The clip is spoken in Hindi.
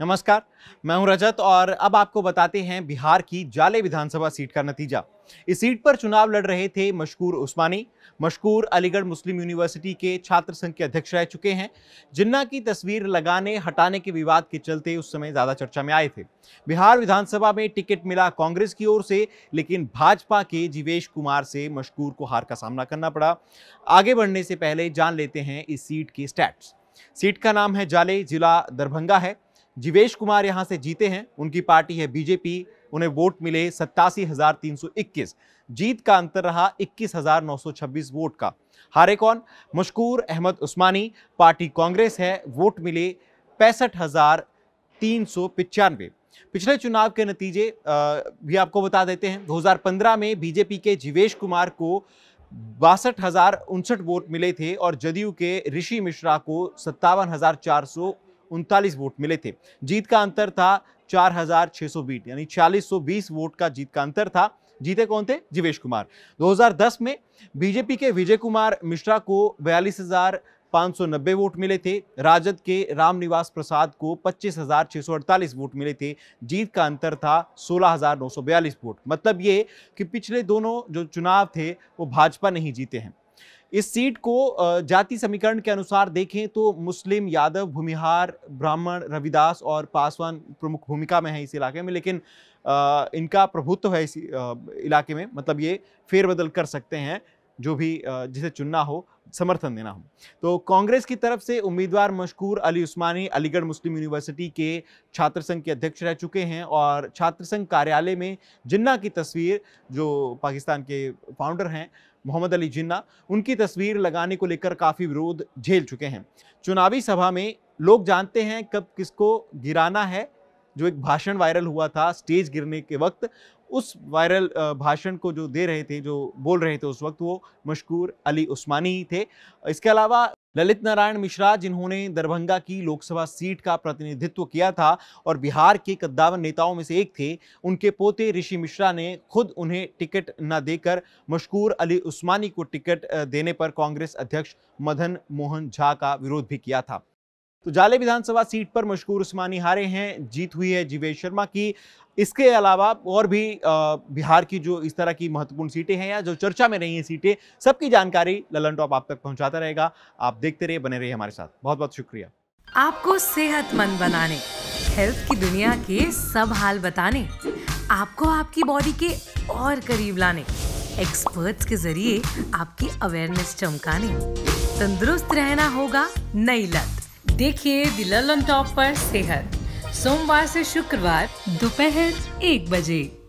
नमस्कार मैं हूं रजत और अब आपको बताते हैं बिहार की जाले विधानसभा सीट का नतीजा इस सीट पर चुनाव लड़ रहे थे मशकूर उस्मानी मशकूर अलीगढ़ मुस्लिम यूनिवर्सिटी के छात्र संघ के अध्यक्ष रह चुके हैं जिन्ना की तस्वीर लगाने हटाने के विवाद के चलते उस समय ज़्यादा चर्चा में आए थे बिहार विधानसभा में टिकट मिला कांग्रेस की ओर से लेकिन भाजपा के जीवेश कुमार से मशकूर को हार का सामना करना पड़ा आगे बढ़ने से पहले जान लेते हैं इस सीट के स्टैट्स सीट का नाम है जाले जिला दरभंगा है जिवेश कुमार यहाँ से जीते हैं उनकी पार्टी है बीजेपी उन्हें वोट मिले सत्तासी हजार तीन सौ इक्कीस जीत का अंतर रहा इक्कीस हजार नौ सौ छब्बीस वोट का हारे कौन मशकूर अहमद उस्मानी पार्टी कांग्रेस है वोट मिले पैंसठ हजार तीन सौ पचानवे पिछले चुनाव के नतीजे भी आपको बता देते हैं 2015 में बीजेपी के जिवेश कुमार को बासठ हजार उनसठ वोट मिले थे और जदयू के ऋषि मिश्रा को सत्तावन हजार चार सौ उनतालीस वोट मिले थे जीत का अंतर था चार हजार सौ बीट यानी सौ बीस वोट का जीत का अंतर था जीते कौन थे जीवेश कुमार 2010 में बीजेपी के विजय कुमार मिश्रा को बयालीस हजार सौ नब्बे वोट मिले थे राजद के रामनिवास प्रसाद को पच्चीस हजार सौ अड़तालीस वोट मिले थे जीत का अंतर था सोलह हजार नौ सौ बयालीस वोट मतलब ये कि पिछले दोनों जो चुनाव थे वो भाजपा नहीं जीते हैं इस सीट को जाति समीकरण के अनुसार देखें तो मुस्लिम यादव भूमिहार ब्राह्मण रविदास और पासवान प्रमुख भूमिका में है इस इलाके में लेकिन इनका प्रभुत्व है इस इलाके में मतलब ये फेरबदल कर सकते हैं जो भी जिसे चुनना हो समर्थन देना हो तो कांग्रेस की तरफ से उम्मीदवार मशकूर अली उस्मानी अलीगढ़ मुस्लिम यूनिवर्सिटी के छात्र संघ के अध्यक्ष रह चुके हैं और छात्र संघ कार्यालय में जिन्ना की तस्वीर जो पाकिस्तान के फाउंडर हैं मोहम्मद अली जिन्ना उनकी तस्वीर लगाने को लेकर काफ़ी विरोध झेल चुके हैं चुनावी सभा में लोग जानते हैं कब किसको गिराना है जो एक भाषण वायरल हुआ था स्टेज गिरने के वक्त उस वायरल भाषण को जो दे रहे थे जो बोल रहे थे उस वक्त वो मशकूर अली उस्मानी ही थे इसके अलावा ललित नारायण मिश्रा जिन्होंने दरभंगा की लोकसभा सीट का प्रतिनिधित्व किया था और बिहार के कद्दावर नेताओं में से एक थे उनके पोते ऋषि मिश्रा ने खुद उन्हें टिकट न देकर मशकूर अली उस्मानी को टिकट देने पर कांग्रेस अध्यक्ष मदन मोहन झा का विरोध भी किया था तो जाले विधानसभा सीट पर मशकूर उस्मानी हारे हैं जीत हुई है जीवेश शर्मा की इसके अलावा और भी बिहार की जो इस तरह की महत्वपूर्ण सीटें हैं या जो चर्चा में रही हैं सीटें सबकी जानकारी ललन टॉप आप तक पहुंचाता रहेगा आप देखते रहिए बने रहिए हमारे साथ बहुत बहुत शुक्रिया आपको सेहतमंद बनाने हेल्थ की दुनिया के सब हाल बताने आपको आपकी बॉडी के और करीब लाने एक्सपर्ट्स के जरिए आपकी अवेयरनेस चमकाने तंदुरुस्त रहना होगा नई लत देखिए द टॉप पर सेहत सोमवार से शुक्रवार दोपहर एक बजे